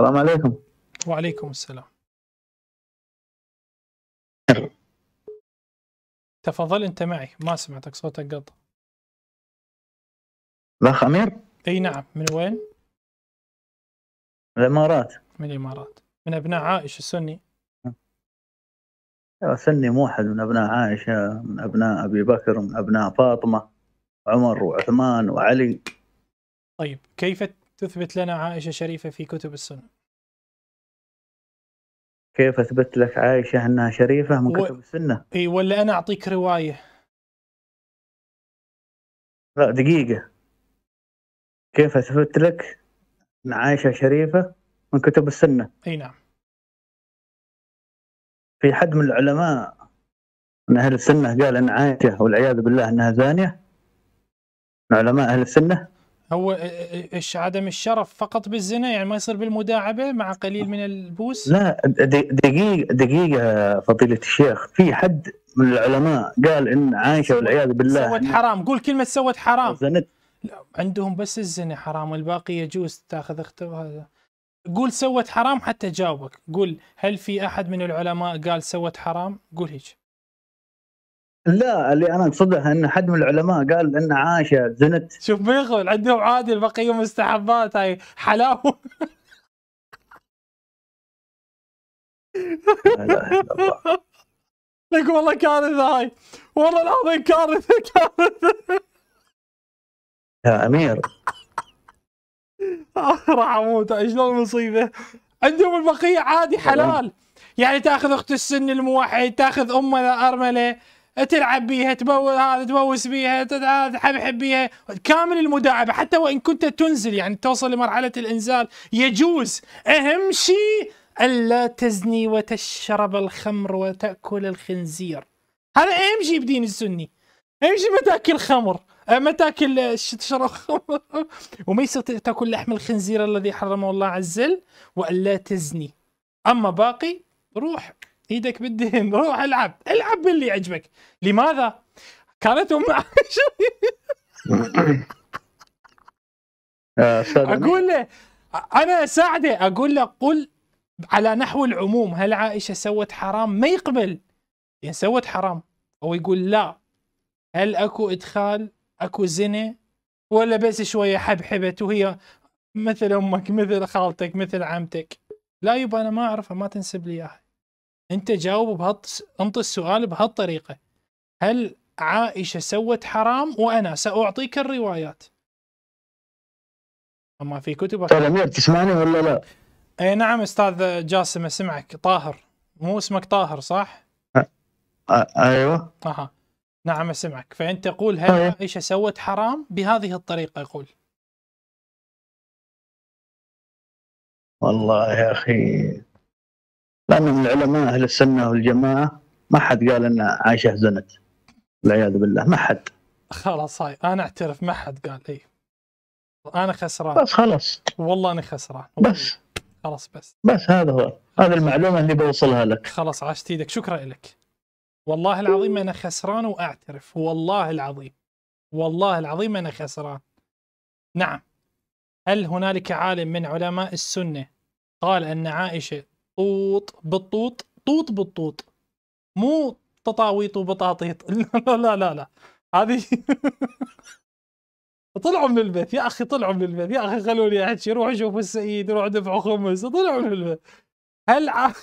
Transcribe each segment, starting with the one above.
السلام عليكم وعليكم السلام تفضل انت معي ما سمعتك صوتك قط الاخ امير اي نعم من وين الامارات من الامارات من ابناء عائشه السني سني موحد من ابناء عائشه من ابناء ابي بكر من ابناء فاطمه عمر وعثمان وعلي طيب كيف تثبت لنا عائشة شريفة في كتب السنة كيف أثبت لك عائشة أنها شريفة من و... كتب السنة إي ولا أنا أعطيك رواية لا دقيقة كيف أثبت لك أن عائشة شريفة من كتب السنة أي نعم في حد من العلماء من أهل السنة قال أن عائشة والعياذ بالله أنها زانية من علماء أهل السنة هو آه، آه، آه، ايش عدم الشرف فقط بالزنا يعني ما يصير بالمداعبه مع قليل من البوس؟ لا دقيقه دقيقه فضيله الشيخ في حد من العلماء قال ان عائشه والعياذ بالله سوت حرام قول كلمه سوت حرام زنت عندهم بس الزنا حرام والباقي يجوز تاخذ اختها قول سوت حرام حتى جاوبك قول هل في احد من العلماء قال سوت حرام؟ قول هيك لا اللي انا اقصده ان حد من العلماء قال ان عاشه زنت شوف بيخون عندهم عادي البقيه مستحبات هاي حلاوه لك والله كارثه هاي والله العظيم كارثه كارثه يا امير آه، راح اموت شلون المصيبه عندهم البقيه عادي حلال يعني تاخذ اخت السن الموحد تاخذ امه ارمله تلعب بيها تبوس هذا تبوس بيها تحبحب بيها كامل المداعبه حتى وان كنت تنزل يعني توصل لمرحله الانزال يجوز اهم شيء الا تزني وتشرب الخمر وتاكل الخنزير هذا اهم شيء بدين السني اهم شيء ما تاكل خمر أه، ما تاكل أه، تشرب خمر وما يصير تاكل لحم الخنزير الذي حرمه الله عز وجل والا تزني اما باقي روح ايدك بالدهن روح العب العب باللي يعجبك لماذا؟ كانت ام آه، اقول له انا اساعده اقول له قل على نحو العموم هل عائشه سوت حرام؟ ما يقبل يعني سوت حرام او يقول لا هل اكو ادخال؟ اكو زنا؟ ولا بس شويه حبحبت وهي مثل امك مثل خالتك مثل عمتك لا يبا انا ما اعرفها ما تنسب لي اياها انت جاوب بهط انطي السؤال بهالطريقه هل عائشه سوت حرام وانا ساعطيك الروايات اما في كتب امير تسمعني ولا لا؟ اي نعم استاذ جاسم اسمعك طاهر مو اسمك طاهر صح؟ أ... أ... ايوه اها نعم اسمعك فانت تقول هل طيب. عائشه سوت حرام بهذه الطريقه يقول والله يا اخي لان من العلماء اهل السنه والجماعه ما حد قال ان عائشه زنت والعياذ بالله ما حد خلاص هاي انا اعترف ما حد قال اي انا خسران بس خلاص والله انا خسران بس خلاص بس بس هذا هو هذه المعلومه اللي بوصلها لك خلاص عاشت ايدك شكرا لك والله العظيم انا خسران واعترف والله العظيم والله العظيم انا خسران نعم هل هنالك عالم من علماء السنه قال ان عائشه طوط بالطوط طوط بالطوط مو تطاويط وبطاطيط لا لا لا لا هذه طلعوا من البيت يا اخي طلعوا من البيت يا اخي خلوني احكي روحوا شوفوا السيد روحوا دفعوا خمس طلعوا من البيت هل ع...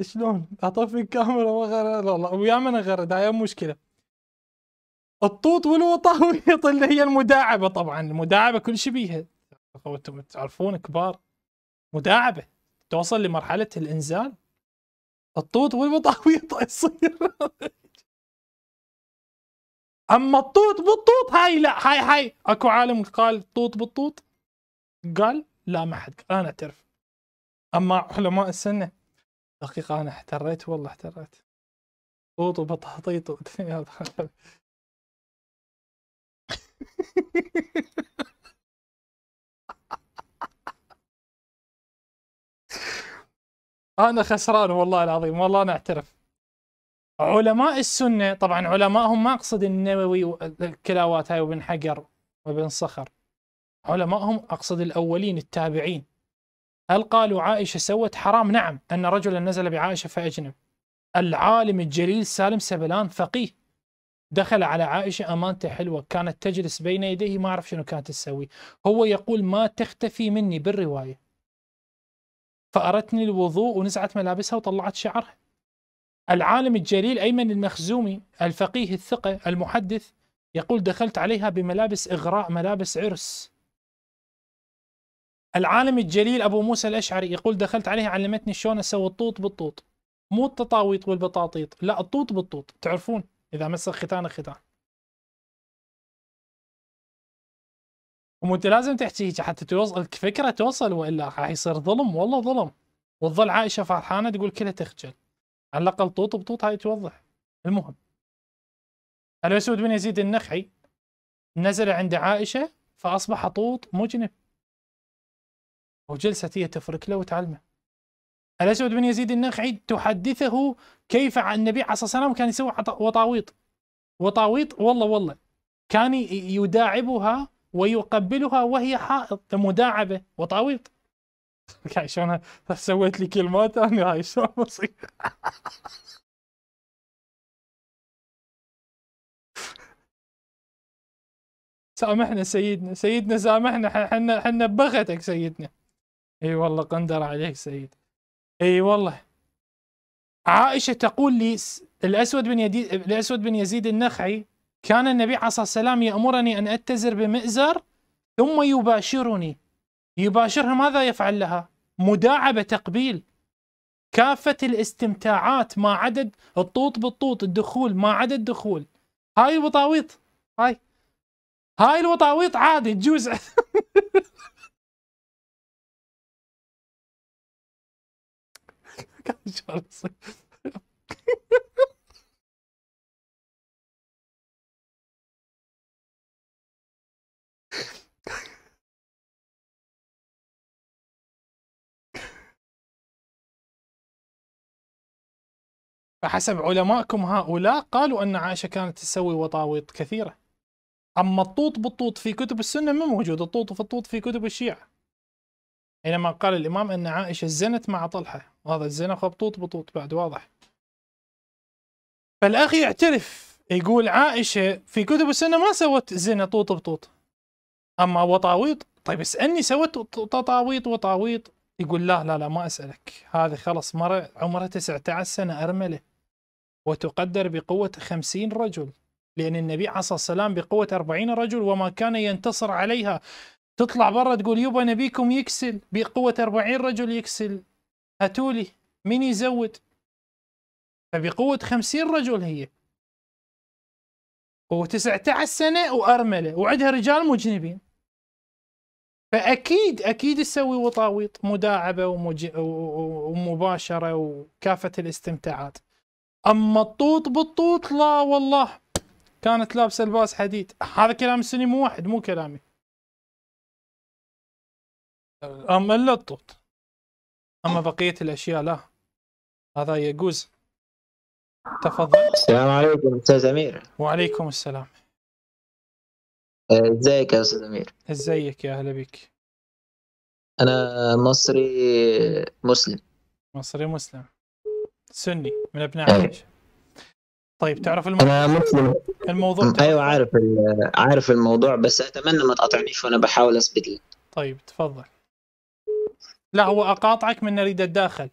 شلون اطفي الكاميرا وغير لا لا ويا من غير هاي مشكله الطوط والوطاويط اللي هي المداعبه طبعا المداعبه كل شيء بيها وانتم تعرفون كبار مداعبه توصل لمرحله الانزال الطوط والوطاويط يصير اما الطوط بالطوط هاي لا هاي هاي اكو عالم قال طوط بالطوط قال لا ما حد انا اعترف اما علماء السنه دقيقه انا احتريت والله احتريت طوط وبطاطيط انا خسران والله العظيم والله انا اعترف علماء السنه طبعا هم ما اقصد النووي والكلاوات هاي وابن حجر وابن صخر هم اقصد الاولين التابعين هل قالوا عائشه سوت حرام؟ نعم ان رجلا نزل بعائشه فاجنب العالم الجليل سالم سبلان فقيه دخل على عائشة أمانته حلوة كانت تجلس بين يديه ما أعرف شنو كانت تسوي هو يقول ما تختفي مني بالرواية فأرتني الوضوء ونزعت ملابسها وطلعت شعرها العالم الجليل أيمن المخزومي الفقيه الثقة المحدث يقول دخلت عليها بملابس إغراء ملابس عرس العالم الجليل أبو موسى الأشعري يقول دخلت عليها علمتني شلون أسوي الطوط بالطوط مو التطاويط والبطاطيط لا الطوط بالطوط تعرفون إذا مس الختان الختان انت لازم تحكي حتى توصل الفكره توصل والا راح يصير ظلم والله ظلم وتظل عائشه فرحانه تقول كلها تخجل على الاقل طوط بطوط هاي توضح المهم الاسود بن يزيد النخعي نزل عند عائشه فاصبح طوط مجنب وجلست هي تفرك له وتعلمه الأسود بن يزيد النخعي تحدثه كيف عن النبي عليه الصلاة والسلام كان يسوي وطاويط وطاويط والله والله كان يداعبها ويقبلها وهي حائض مداعبة وطاويط يعني شلون سويت لي كلمات انا هاي شلون بصير سامحنا سيدنا سيدنا سامحنا حنا حنا ببختك سيدنا اي والله قندر عليك سيد اي والله عائشه تقول لي الاسود بن يدي... الاسود بن يزيد النخعي كان النبي عليه الصلاه والسلام يامرني ان اتزر بمئزر ثم يباشرني يباشرها ماذا يفعل لها؟ مداعبه تقبيل كافه الاستمتاعات ما عدد الطوط بالطوط الدخول ما عدا الدخول هاي الوطاويط هاي هاي الوطاويط عادي تجوز فحسب علمائكم هؤلاء قالوا أن عائشة كانت تسوي وطاويط كثيرة أما الطوط بالطوط في كتب السنة ما موجود الطوط في الطوط في كتب الشيعة حينما قال الإمام أن عائشة زنت مع طلحة هذا الزنا خبطوط بطوط بعد واضح فالاخ يعترف يقول عائشه في كتب السنه ما سوت زنا طوط بطوط اما وطاويط طيب اسالني سوت تطاويط وطاويط يقول لا لا لا ما اسالك هذه خلص مره عمرها 19 سنه ارمله وتقدر بقوه 50 رجل لان النبي عليه الصلاه والسلام بقوه 40 رجل وما كان ينتصر عليها تطلع برا تقول يبا نبيكم يكسل بقوه 40 رجل يكسل هاتولي مين يزود فبقوة خمسين رجل هي و19 سنة وأرملة وعندها رجال مجنبين فأكيد أكيد تسوي وطاويط مداعبة ومج... ومباشرة وكافة الاستمتاعات أما الطوط بالطوط لا والله كانت لابسة لباس حديد هذا كلام السني مو واحد مو كلامي أما إلا الطوط اما بقيه الاشياء لا هذا يجوز تفضل السلام عليكم استاذ امير وعليكم السلام آه، ازيك يا استاذ امير ازيك يا اهلا بك انا مصري مسلم مصري مسلم سني من ابناء عائشه أيوه. طيب تعرف الموضوع انا مسلم الموضوع تعرف. ايوه عارف عارف الموضوع بس اتمنى ما تقاطعنيش وانا بحاول اثبت لك طيب تفضل لا هو اقاطعك من نريد الداخل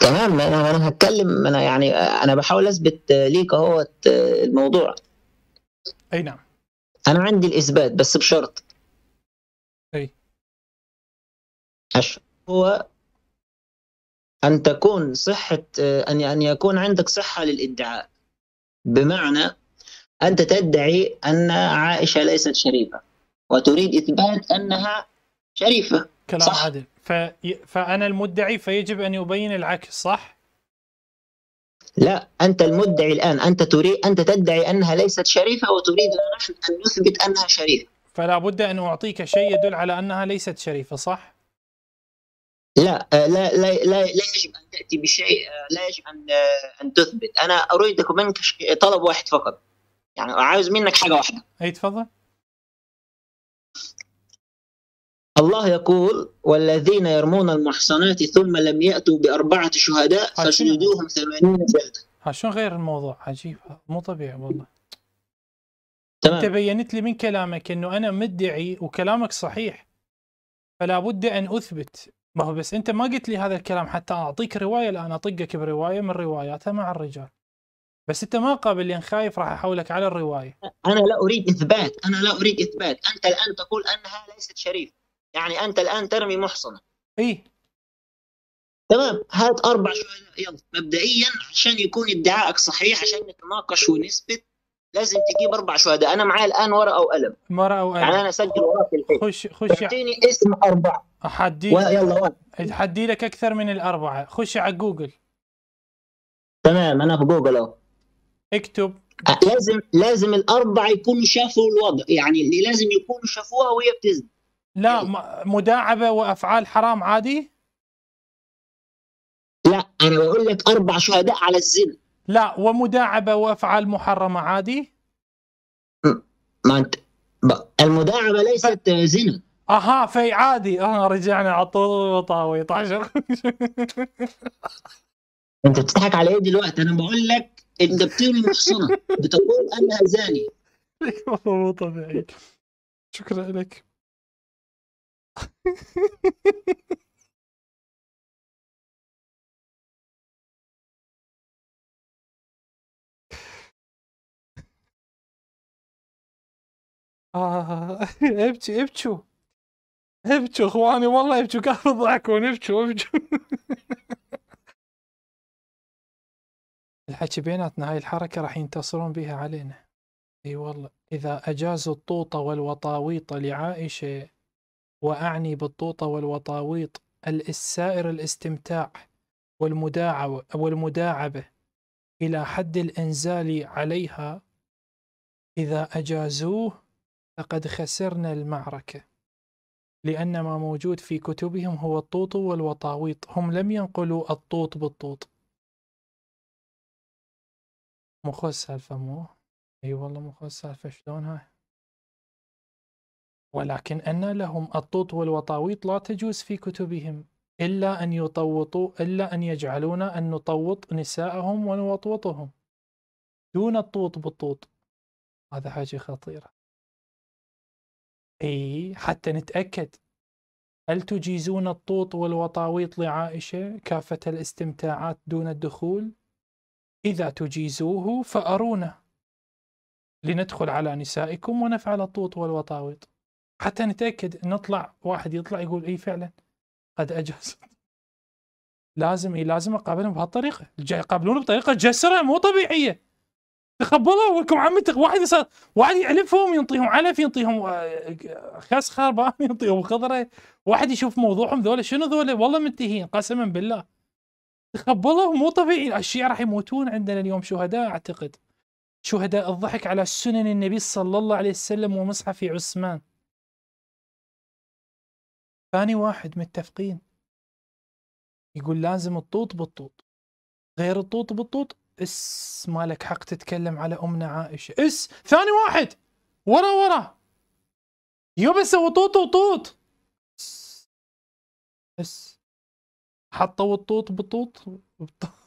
تمام انا انا هتكلم انا يعني انا بحاول اثبت ليك اهوت الموضوع اي نعم انا عندي الاثبات بس بشرط اي هو ان تكون صحه ان ان يكون عندك صحه للادعاء بمعنى انت تدعي ان عائشه ليست شريفه وتريد اثبات انها شريفه كلام صح؟ عادل في... فانا المدعي فيجب ان يبين العكس صح؟ لا انت المدعي الان انت تريد انت تدعي انها ليست شريفه وتريد نحن ان نثبت انها شريفه فلا بد ان اعطيك شيء يدل على انها ليست شريفه صح؟ لا آه، لا لا لا, لا يجب ان تاتي بشيء آه، لا يجب ان آه، ان تثبت انا اريدك منك طلب واحد فقط يعني عاوز منك حاجه واحده اي تفضل الله يقول والذين يرمون المحصنات ثم لم يأتوا بأربعة شهداء فشهدوهم ثمانين جلدة شلون غير الموضوع عجيب مو طبيعي والله تمام. انت بينت لي من كلامك انه انا مدعي وكلامك صحيح فلا بد ان اثبت ما هو بس انت ما قلت لي هذا الكلام حتى اعطيك روايه الان اطقك بروايه من رواياتها مع الرجال بس انت ما قابل لان خايف راح احولك على الروايه انا لا اريد اثبات انا لا اريد اثبات انت الان تقول انها ليست شريفه يعني انت الان ترمي محصنه اي تمام هات اربع شهداء يلا مبدئيا عشان يكون ادعائك صحيح عشان نتناقش ونثبت لازم تجيب اربع شهداء انا معايا الان ورقه وقلم ورقه وقلم يعني انا اسجل وراك الحين خش خش اعطيني اسم اربعه احدي يلا يلا احدي لك اكثر من الاربعه خش على جوجل تمام انا في جوجل اهو اكتب لازم لازم الاربعه يكونوا شافوا الوضع يعني اللي لازم يكونوا شافوها وهي بتزن لا مداعبه وافعال حرام عادي؟ لا انا بقول لك اربع شهداء على الزنا لا ومداعبه وافعال محرمه عادي؟ ما انت المداعبه ليست زنا اها في عادي اه رجعنا على طول وطاوي طاشر انت بتضحك على ايه دلوقتي انا بقول لك انت بترمي محصنه بتقول انها زانيه والله أيوة، مو طبيعي شكرا لك آه ابكي ابكوا ابكوا اخواني والله ابكوا كيف ضحكون ابكوا ابكوا الحكي بيناتنا هاي الحركة راح ينتصرون بها علينا اي والله اذا اجازوا الطوطة والوطاويطة لعائشة وأعني بالطوطة والوطاويط السائر الاستمتاع والمداعبة إلى حد الإنزال عليها إذا أجازوه فقد خسرنا المعركة لأن ما موجود في كتبهم هو الطوط والوطاويط هم لم ينقلوا الطوط بالطوط مخو السالفة مو اي أيوة والله مخو السالفة شلونها ولكن أن لهم الطوط والوطاويط لا تجوز في كتبهم إلا أن يطوطوا إلا أن يجعلون أن نطوط نساءهم ونوطوطهم دون الطوط بالطوط هذا حاجة خطيرة أي حتى نتأكد هل تجيزون الطوط والوطاويط لعائشة كافة الاستمتاعات دون الدخول؟ إذا تجيزوه فأرونا لندخل على نسائكم ونفعل الطوط والوطاويط حتى نتاكد نطلع واحد يطلع يقول اي فعلا قد اجاز لازم اي لازم اقابلهم بهالطريقه يقابلونه بطريقه جسره مو طبيعيه تخبلوا ولكم عم واحد يصار واحد يعلفهم ينطيهم علف ينطيهم خس آه، خربان ينطيهم خضره واحد يشوف موضوعهم ذولا شنو ذولا والله منتهين قسما بالله تخبلوا مو طبيعي الشيعة راح يموتون عندنا اليوم شهداء اعتقد شهداء الضحك على سنن النبي صلى الله عليه وسلم ومصحف عثمان ثاني واحد متفقين يقول لازم الطوط بالطوط غير الطوط بالطوط اس مالك حق تتكلم على امنا عائشه اس ثاني واحد ورا ورا يبا سوى طوط وطوط اس حطوا الطوط بطوط, بطوط.